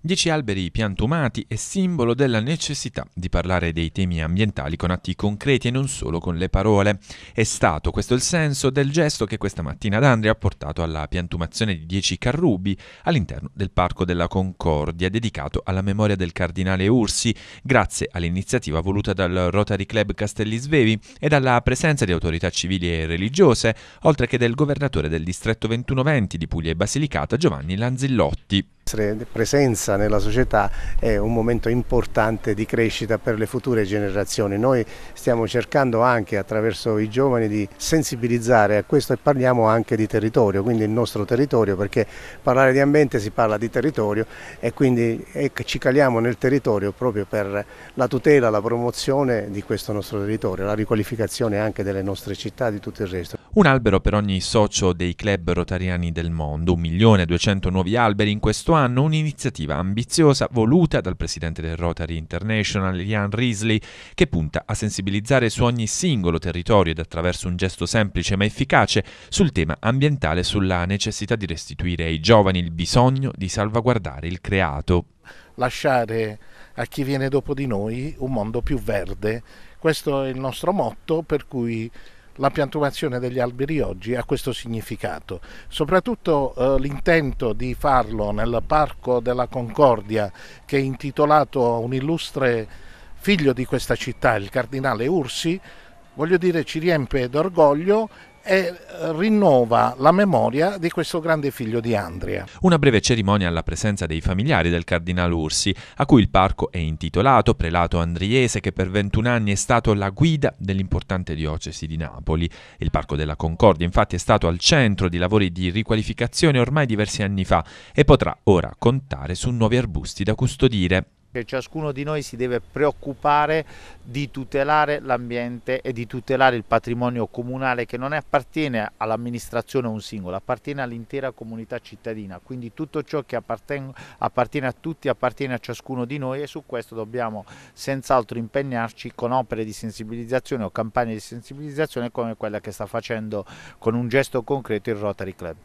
Dieci alberi piantumati è simbolo della necessità di parlare dei temi ambientali con atti concreti e non solo con le parole. È stato questo il senso del gesto che questa mattina D'Andria ha portato alla piantumazione di dieci carrubi all'interno del Parco della Concordia, dedicato alla memoria del cardinale Ursi, grazie all'iniziativa voluta dal Rotary Club Castelli Svevi e dalla presenza di autorità civili e religiose, oltre che del governatore del distretto 2120 di Puglia e Basilicata Giovanni Lanzillotti. Essere presenza nella società è un momento importante di crescita per le future generazioni. Noi stiamo cercando anche attraverso i giovani di sensibilizzare a questo e parliamo anche di territorio, quindi il nostro territorio, perché parlare di ambiente si parla di territorio e quindi ci caliamo nel territorio proprio per la tutela, la promozione di questo nostro territorio, la riqualificazione anche delle nostre città, e di tutto il resto. Un albero per ogni socio dei club rotariani del mondo, 1.200.000 nuovi alberi in questo anno, un'iniziativa ambiziosa voluta dal presidente del Rotary International, Ian Risley, che punta a sensibilizzare su ogni singolo territorio ed attraverso un gesto semplice ma efficace sul tema ambientale e sulla necessità di restituire ai giovani il bisogno di salvaguardare il creato. Lasciare a chi viene dopo di noi un mondo più verde, questo è il nostro motto per cui la piantumazione degli alberi oggi ha questo significato, soprattutto eh, l'intento di farlo nel Parco della Concordia che è intitolato a un illustre figlio di questa città, il cardinale Ursi, voglio dire ci riempie d'orgoglio e eh, rinnova la memoria di questo grande figlio di Andria. Una breve cerimonia alla presenza dei familiari del cardinale Ursi, a cui il parco è intitolato, prelato andriese che per 21 anni è stato la guida dell'importante diocesi di Napoli. Il Parco della Concordia infatti è stato al centro di lavori di riqualificazione ormai diversi anni fa e potrà ora contare su nuovi arbusti da custodire che ciascuno di noi si deve preoccupare di tutelare l'ambiente e di tutelare il patrimonio comunale che non appartiene all'amministrazione o a un singolo, appartiene all'intera comunità cittadina, quindi tutto ciò che appartiene a tutti appartiene a ciascuno di noi e su questo dobbiamo senz'altro impegnarci con opere di sensibilizzazione o campagne di sensibilizzazione come quella che sta facendo con un gesto concreto il Rotary Club.